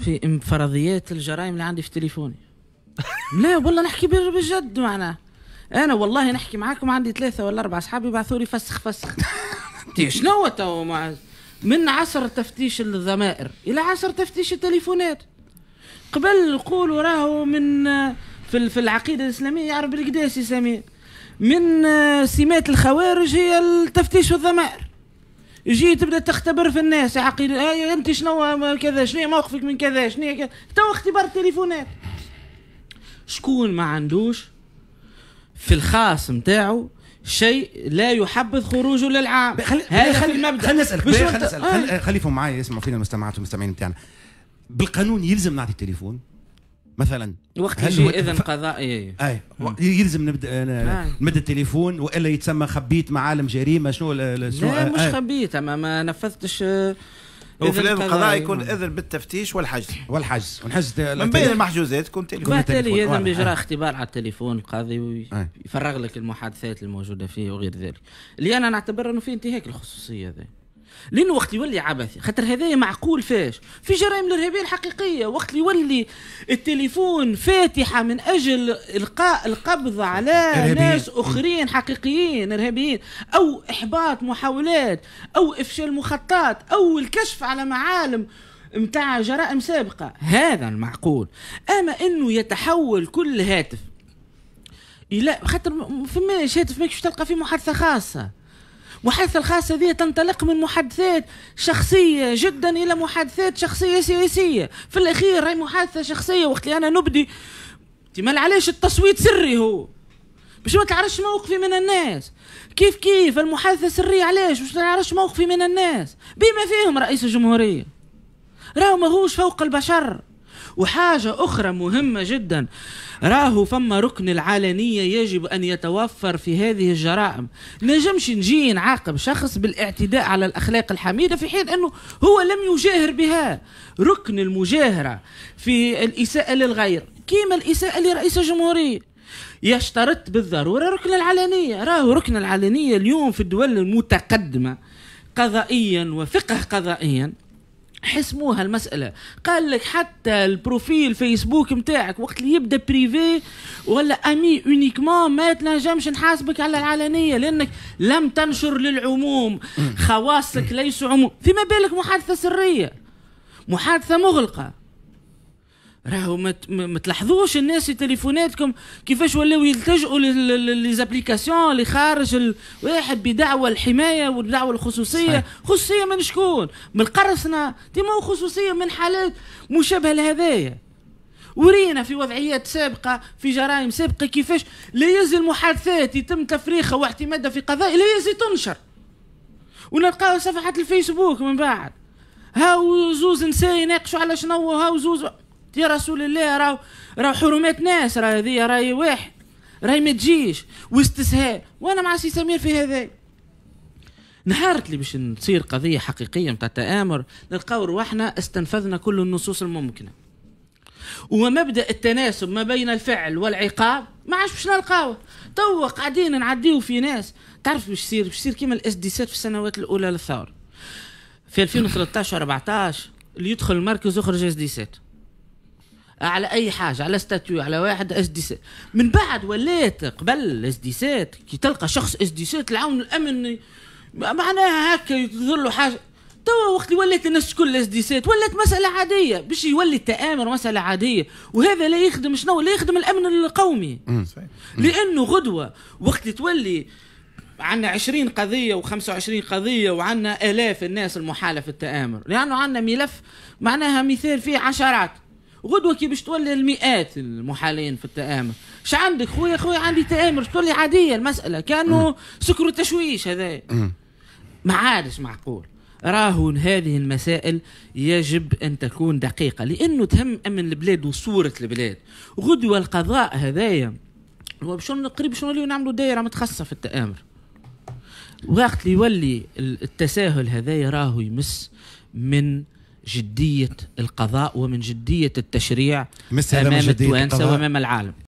في فرضيات الجرائم اللي عندي في تليفوني لا والله نحكي بجد معناه انا والله نحكي معاكم عندي ثلاثه ولا اربعه اصحاب يبعثوا لي فسخ فسخ شنو تو مع من عصر تفتيش الضمائر الى عصر تفتيش التليفونات قبل قولوا راهو من في في العقيده الاسلاميه يعرف بالقداس يسميه من سمات الخوارج هي التفتيش والضمائر جي تبدا تختبر في الناس يا عقيل آه، انت شنو آه، كذا شنو موقفك من كذا شنو كذا تو اختبار التليفونات شكون ما عندوش في الخاص نتاعو شيء لا يحبذ خروجه للعام خلي خلي المبدا خلينا نسالك خلينا نسالك خلي, آه. خليكم معايا اسمعوا فينا المستمعات والمستمعين نتاعنا بالقانون يلزم نعطي التليفون مثلا وقت يجي اذن قضائي إيه، إيه. اي يلزم نبدا آه، نعم. نمد التليفون والا يتسمى خبيت معالم جريمه شنو لا مش آه. خبيت اما ما نفذتش آه، وفي الاذن القضائي إيه. يكون اذن بالتفتيش والحجز والحجز ونحجز من بين المحجوزات كنت تليفون بالتالي يلزم باجراء اختبار على التليفون القاضي ويفرغ لك المحادثات الموجوده فيه وغير ذلك اللي انا نعتبر انه في انتهاك الخصوصيه هذه لين وقت يولي عبثي خاطر هذايا معقول فاش في جرائم الارهابيه الحقيقيه وقت يولي التليفون فاتحه من اجل القاء القبض على إرهابية. ناس اخرين حقيقيين ارهابيين او احباط محاولات او افشال مخطط او الكشف على معالم متاع جرائم سابقه هذا المعقول اما انه يتحول كل هاتف الى خاطر فماش هاتف ماكش تلقى فيه محادثه خاصه وحيث الخاصة ذي تنطلق من محادثات شخصية جدا إلى محادثات شخصية سياسية في الأخير هي محادثة شخصية وقت اللي أنا نبدي ما علاش التصويت سري هو باش ما تعرفش موقفي من الناس كيف كيف المحادثة سرية علاش باش ما تعرفش موقفي من الناس بما فيهم رئيس الجمهورية راهو ماهوش فوق البشر وحاجة أخرى مهمة جدا راهو فما ركن العلنية يجب أن يتوفر في هذه الجرائم نجمش نجي نعاقب شخص بالاعتداء على الأخلاق الحميدة في حين أنه هو لم يجاهر بها ركن المجاهرة في الإساءة للغير كيما الإساءة لرئيس الجمهورية يشترط بالضرورة ركن العلنية راهو ركن العلنية اليوم في الدول المتقدمة قضائيا وفقه قضائيا حسموها المساله قال لك حتى البروفيل فيسبوك متاعك وقت اللي يبدا بريفي ولا امي اونيكمون ما تنجمش نحاسبك على العلنيه لانك لم تنشر للعموم خواصك ليس عموم فيما بالك محادثه سريه محادثه مغلقه راهو ما تلاحظوش الناس في تليفوناتكم كيفاش ولاو يلتجئوا ليزابليكاسيون اللي خارج الواحد بدعوى الحمايه ودعوى الخصوصيه صحيح. خصوصيه من شكون من القرصنه ما خصوصيه من حالات مشابهه لهذايا ورينا في وضعيات سابقه في جرائم سابقه كيفاش لا يزال محادثات يتم تفريخها واعتمادها في قضاء لا يزل تنشر ونلقاو صفحات الفيسبوك من بعد هاو زوز نساء يناقشوا على شنو هاو زوز يا رسول الله راهو راهو حرمات ناس راه هذه راهي واحد راهي ما تجيش واستسهال وانا مع سي سمير في هذا نهارت لي باش تصير قضيه حقيقيه نتاع التامر نلقاو رواحنا استنفذنا كل النصوص الممكنه ومبدا التناسب ما بين الفعل والعقاب ما عادش باش نلقاوه تو قاعدين نعديو في ناس تعرف باش يصير باش يصير كيما الاس سات في السنوات الاولى للثوره في 2013 14 اللي يدخل المركز يخرج اس دي 7 على اي حاجه على ستاتيو على واحد اس دي سات من بعد وليت قبل اس دي سات كي تلقى شخص اس دي سات العون الامن معناها هكا يظهر له حاجه توا وقت اللي الناس كل اس دي سات ولات مساله عاديه باش يولي التامر مساله عاديه وهذا لا يخدم شنو لا يخدم الامن القومي لانه غدوه وقت اللي تولي عندنا 20 قضية و25 قضية وعندنا آلاف الناس المحالة في التآمر لأنه عندنا ملف معناها مثال فيه عشرات غدوه كي باش تولي المئات المحالين في التآمر اش عندك خويا خويا عندي تآمر تولي عاديه المساله كانه سكر تشويش هذا ما عادش معقول راهو هذه المسائل يجب ان تكون دقيقه لانه تهم امن البلاد وصوره البلاد غدوه القضاء هذايا هو شنو قريب شنو نعملوا دائره متخصصه في التآمر وقت اللي يولي التساهل هذايا راهو يمس من جدية القضاء ومن جدية التشريع أمام التوانسة وأمام العالم